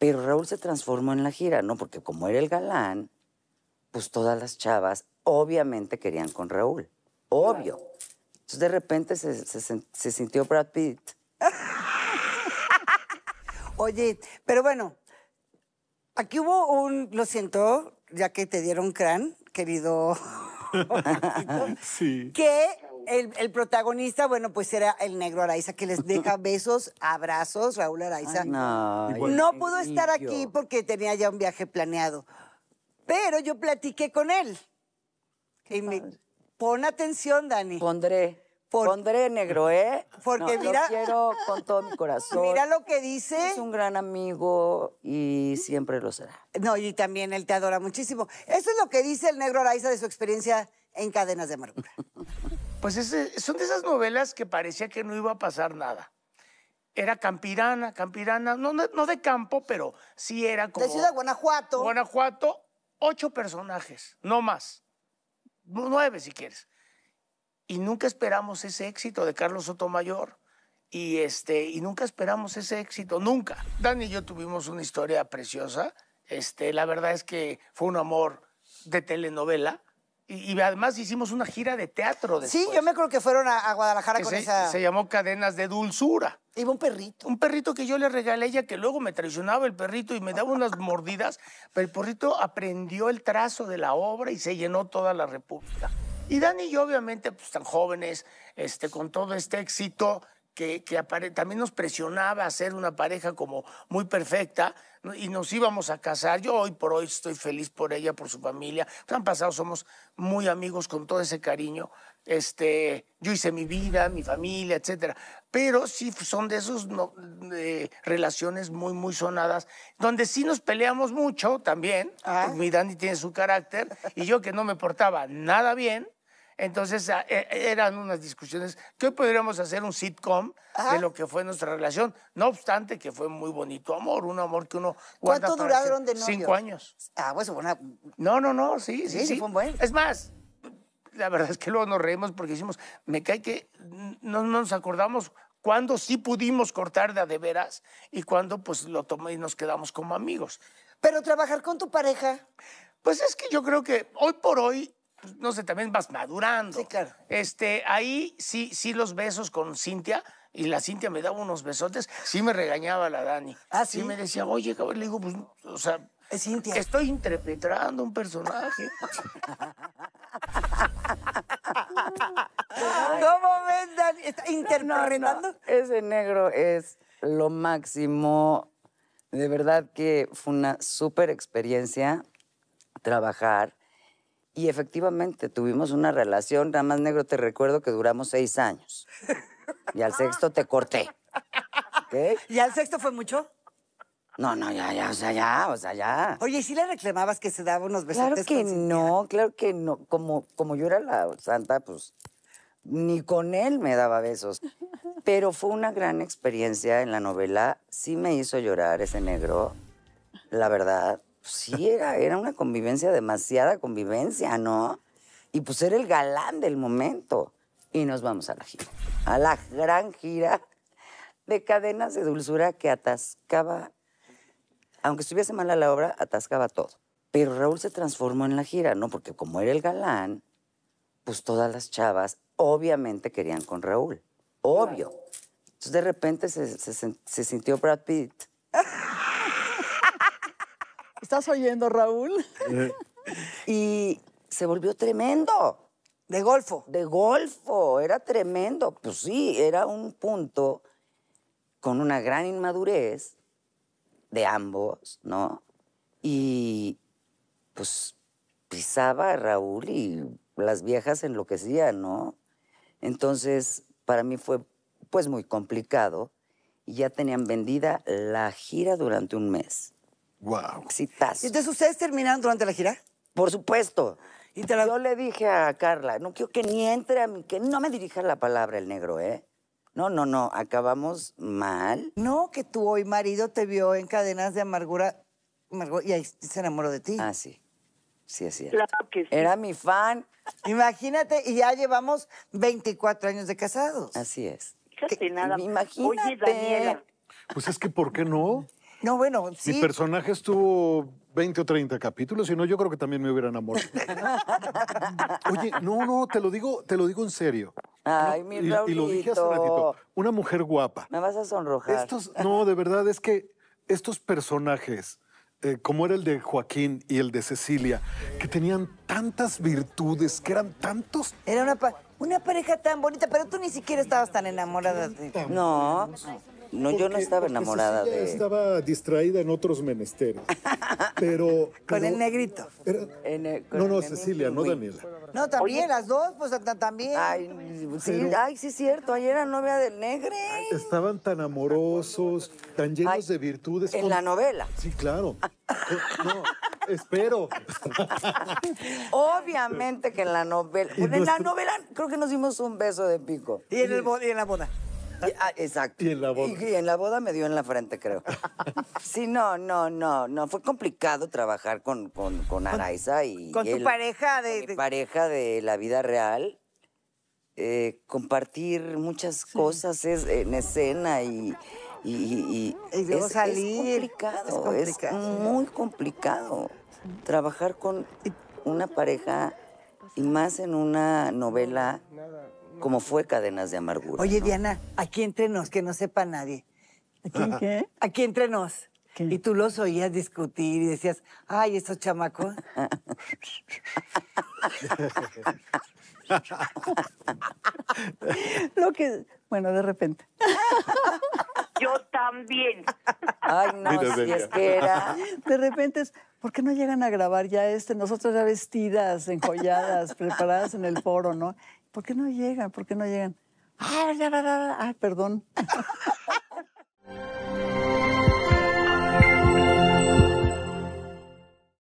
Pero Raúl se transformó en la gira, ¿no? Porque como era el galán, pues todas las chavas obviamente querían con Raúl. Obvio. Entonces de repente se, sintió Brad Pitt. Oye, pero bueno, aquí hubo un, lo siento, ya que te dieron crán, querido. sí. Que el, protagonista, bueno, pues era el negro Araiza, que les deja besos, abrazos, Raúl Araiza. no, pudo estar aquí porque tenía ya un viaje planeado. Pero yo platiqué con él. Y me, pon atención, Dani. Pondré. Pondré negro, ¿eh? Porque mira. Lo quiero con todo mi corazón. Mira lo que dice. Es un gran amigo y siempre lo será. No, y también él te adora muchísimo. Eso es lo que dice el negro Araiza de su experiencia en Cadenas de Amargura. Pues son de esas novelas que parecía que no iba a pasar nada. Era campirana, campirana, no, de campo, pero sí era como... De Ciudad Guanajuato. Guanajuato, ocho personajes, no más. Nueve si quieres. Y nunca esperamos ese éxito de Carlos Sotomayor. Y, este, y nunca esperamos ese éxito, nunca. Dani y yo tuvimos una historia preciosa. Este, la verdad es que fue un amor de telenovela y, además hicimos una gira de teatro después. Sí, yo me acuerdo que fueron a, Guadalajara con se, esa... Se llamó Cadenas de Dulzura. Iba un perrito. Un perrito que yo le regalé a ella, que luego me traicionaba el perrito y me daba unas mordidas, pero el perrito aprendió el trazo de la obra y se llenó toda la república. Y Dani y yo, obviamente, pues tan jóvenes, este, con todo este éxito, que, también nos presionaba a ser una pareja como muy perfecta y nos íbamos a casar. Yo hoy por hoy estoy feliz por ella, por su familia. Nos pues, han pasado, somos muy amigos con todo ese cariño. Este, yo hice mi vida, mi familia, etcétera. Pero sí son de esas relaciones muy, muy sonadas, donde sí nos peleamos mucho también. Ah. Mi Dani tiene su carácter y yo que no me portaba nada bien entonces e, e, eran unas discusiones que hoy podríamos hacer un sitcom de lo que fue nuestra relación. No obstante que fue muy bonito amor, un amor que uno ¿Cuánto duraron de novio? Cinco años. Ah, pues una... No, no, no, sí, sí, sí. Fue un buen. Es más, la verdad es que luego nos reímos porque decimos, me cae que no, nos acordamos cuándo sí pudimos cortar de a de veras y cuándo, pues lo tomé y nos quedamos como amigos. Pero trabajar con tu pareja. Pues es que yo creo que hoy por hoy pues, no sé, también vas madurando. Sí, claro. Este, ahí sí, sí los besos con Cintia. Y la Cintia me daba unos besotes, sí me regañaba la Dani. Ah, sí. me decía, oye, cabrón, le digo, pues, o sea, Estoy interpretando un personaje. ¿Cómo ves, Dani? ¿Está interpretando? Ese negro es lo máximo. De verdad que fue una súper experiencia trabajar y efectivamente tuvimos una relación, nada más negro te recuerdo que duramos seis años. Y al sexto te corté. ¿Y al sexto fue mucho? No, no, ya, ya, o sea, ya, o sea, ya. Oye, ¿y si le reclamabas que se daba unos besos? Claro que no, claro que no. Como, como yo era la santa, pues ni con él me daba besos. Pero fue una gran experiencia en la novela. Sí me hizo llorar ese negro, la verdad sí, era, era una convivencia, demasiada convivencia, ¿no? Y pues era el galán del momento. Y nos vamos a la gira, a la gran gira de cadenas de dulzura que atascaba, aunque estuviese mala la obra, atascaba todo. Pero Raúl se transformó en la gira, ¿no? Porque como era el galán, pues todas las chavas obviamente querían con Raúl, obvio. Entonces de repente se sintió Brad Pitt ¿Estás oyendo, Raúl? y se volvió tremendo. De golfo. De golfo, era tremendo. Pues sí, era un punto con una gran inmadurez de ambos, ¿no? Y pues pisaba Raúl y las viejas enloquecían, ¿no? Entonces, para mí fue pues muy complicado y ya tenían vendida la gira durante un mes. Wow. ¿Y Entonces, ¿ustedes terminaron durante la gira? Por supuesto. ¿Y Yo le dije a Carla, no quiero que ni entre a mí, que no me dirija la palabra el negro, ¿eh? No, no, no, acabamos mal. No, que tu hoy marido te vio en cadenas de amargura y ahí se enamoró de ti. Ah, sí. Sí, así es. Claro que sí. Era mi fan. Imagínate, y ya llevamos 24 años de casados. Así es. Imagínate. Oye, Daniela. Pues es que, ¿por qué no? No, bueno, Mi personaje estuvo 20 o 30 capítulos, y no, yo creo que también me hubiera enamorado. Oye, no, no, te lo digo, te lo digo en serio. Ay, mi lo dije hace ratito. Una mujer guapa. Me vas a sonrojar. no, de verdad, es que estos personajes, eh, como era el de Joaquín y el de Cecilia, que tenían tantas virtudes, que eran tantos. Era una, pareja tan bonita, pero tú ni siquiera estabas tan enamorada de. No. no. No, yo no estaba enamorada de estaba distraída en otros menesteres. pero, con el negrito. no, no, Cecilia, no Daniela. No, también las dos, pues también. Ay, sí, ay, sí es cierto, ayer era novia del negro Estaban tan amorosos, tan llenos de virtudes. En la novela. Sí, claro. Eh, no, espero. Obviamente que en la novela. Pues, en la novela creo que nos dimos un beso de pico. Y el, y en la boda. Ah, exacto. Y en la boda. Y, en la boda me dio en la frente, creo. Sí, no, no, no, no. Fue complicado trabajar con, con, Araiza y. Con tu pareja de. mi pareja de la vida real. Eh, compartir muchas cosas en escena y. es, salir. es, es muy complicado trabajar con una pareja y más en una novela como fue Cadenas de Amargura. Oye, Diana, aquí entre nos, que no sepa nadie. ¿Aquí qué? Aquí entre Y tú los oías discutir y decías, ay, esos chamacos. Lo que, bueno, de repente. Yo también. Ay, no, si es que era. De repente es, ¿por qué no llegan a grabar ya este? Nosotros ya vestidas, enjolladas, preparadas en el foro, ¿no? ¿por qué no llegan? ¿Por qué no llegan? Ay, ah, ah, perdón.